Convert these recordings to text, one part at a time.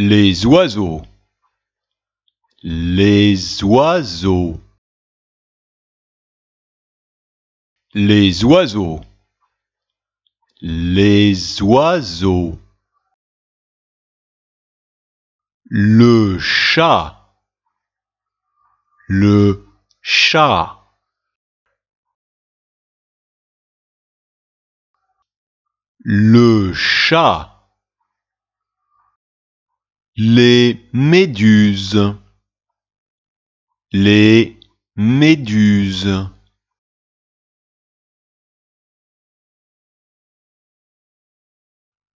Les oiseaux. Les oiseaux. Les oiseaux. Les oiseaux. Le chat. Le chat. Le chat. Les méduses. Les méduses.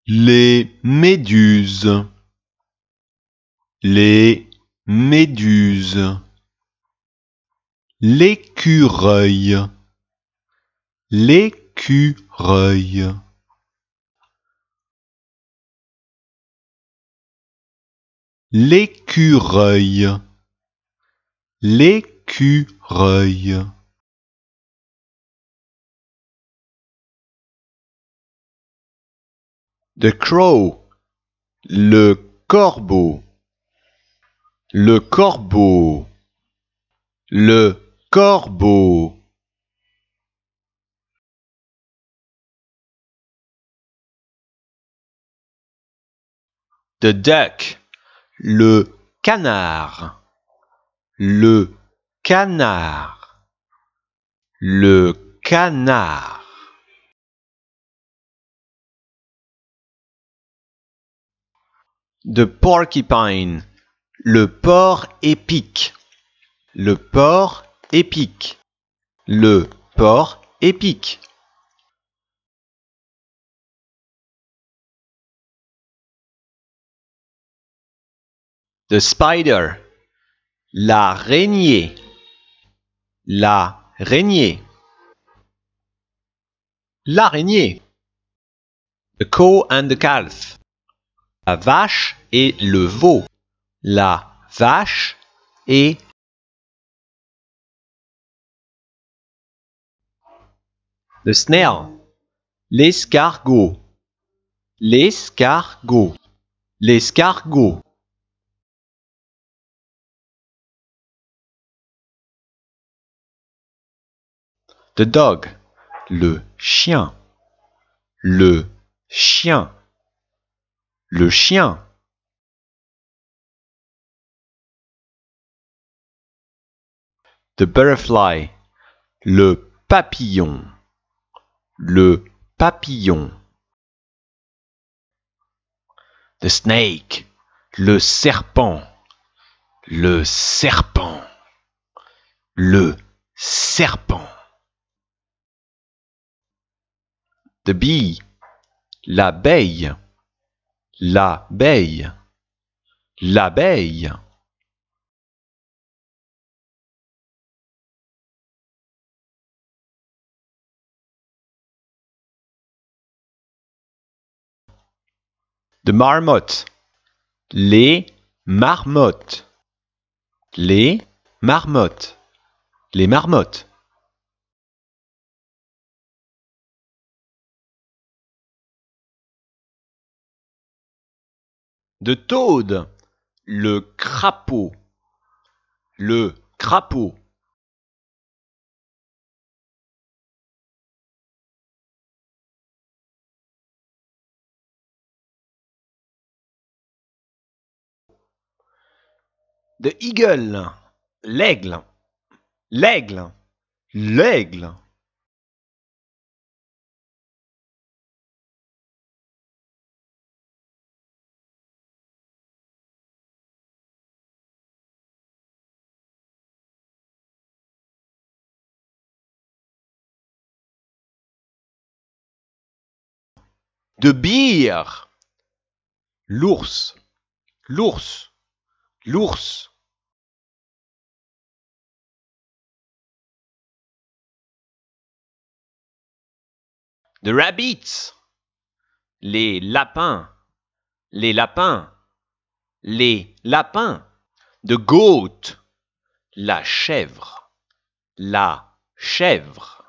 Les méduses. Les méduses. L'écureuil. L'écureuil. L'écureuil. L'écureuil. The crow. Le corbeau. Le corbeau. Le corbeau. The duck le canard, le canard, le canard. The porcupine, le porc épique, le porc épique, le porc épique. The spider. La L'araignée. La L'araignée. The cow and the calf. La vache et le veau. La vache et The snail. L'escargot. L'escargot. L'escargot. the dog, le chien, le chien, le chien. The butterfly, le papillon, le papillon. The snake, le serpent, le serpent, le serpent. the bee, l'abeille, l'abeille, l'abeille. de marmotte. Les marmottes. Les marmottes. Les marmottes. de Toad, le crapaud, le crapaud. DE Eagle, l'aigle, l'aigle, l'aigle. De bière L'ours. L'ours. L'ours. De rabbits. Les lapins. Les lapins. Les lapins. De goat. La chèvre. La chèvre.